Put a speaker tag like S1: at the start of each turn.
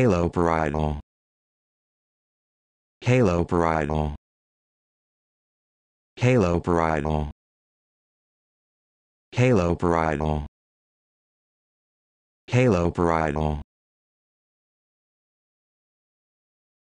S1: parietal. Halo parietal. Halo parietal.